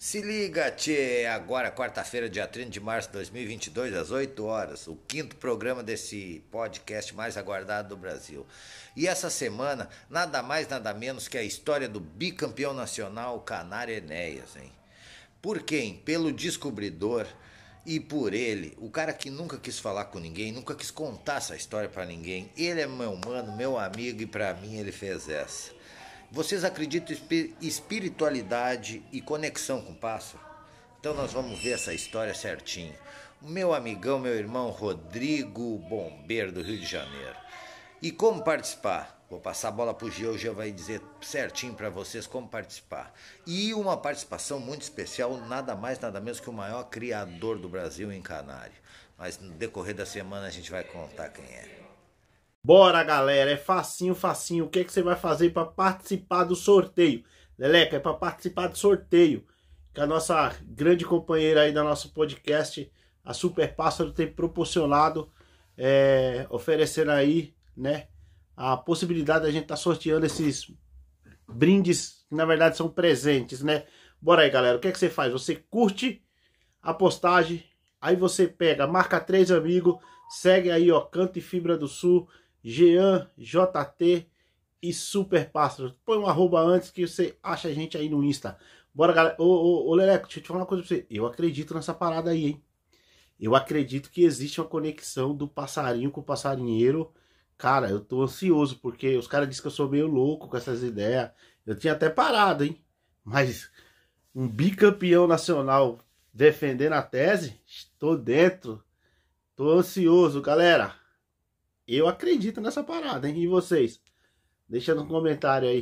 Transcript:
Se liga, tchê! Agora, quarta-feira, dia 30 de março de 2022, às 8 horas, o quinto programa desse podcast mais aguardado do Brasil. E essa semana, nada mais, nada menos que a história do bicampeão nacional Canário Enéas, hein? Por quem? Pelo descobridor e por ele, o cara que nunca quis falar com ninguém, nunca quis contar essa história para ninguém. Ele é meu mano, meu amigo e para mim ele fez essa. Vocês acreditam em espiritualidade e conexão com o pássaro? Então nós vamos ver essa história certinho. O meu amigão, meu irmão Rodrigo Bombeiro do Rio de Janeiro. E como participar? Vou passar a bola para o Gil, o Gil vai dizer certinho para vocês como participar. E uma participação muito especial, nada mais, nada menos que o maior criador do Brasil em Canário. Mas no decorrer da semana a gente vai contar quem é. Bora, galera, é facinho, facinho. O que é que você vai fazer para participar do sorteio? Leleca, é para participar do sorteio. Que a nossa grande companheira aí da nosso podcast, a Super Pássaro, tem proporcionado, é, oferecendo aí, né, a possibilidade da gente estar tá sorteando esses brindes, que na verdade são presentes, né? Bora aí, galera. O que é que você faz? Você curte a postagem, aí você pega, marca três amigos, segue aí, ó, Canto e Fibra do Sul Jean, JT e Super Pássaro. Põe um arroba antes que você acha a gente aí no Insta. Bora, galera. Ô, ô, ô Leleco, deixa eu te falar uma coisa pra você. Eu acredito nessa parada aí, hein? Eu acredito que existe uma conexão do passarinho com o passarinheiro. Cara, eu tô ansioso, porque os caras dizem que eu sou meio louco com essas ideias. Eu tinha até parado, hein? Mas um bicampeão nacional defendendo a tese, estou dentro. Tô ansioso, galera. Eu acredito nessa parada, hein? E vocês? Deixa no comentário aí.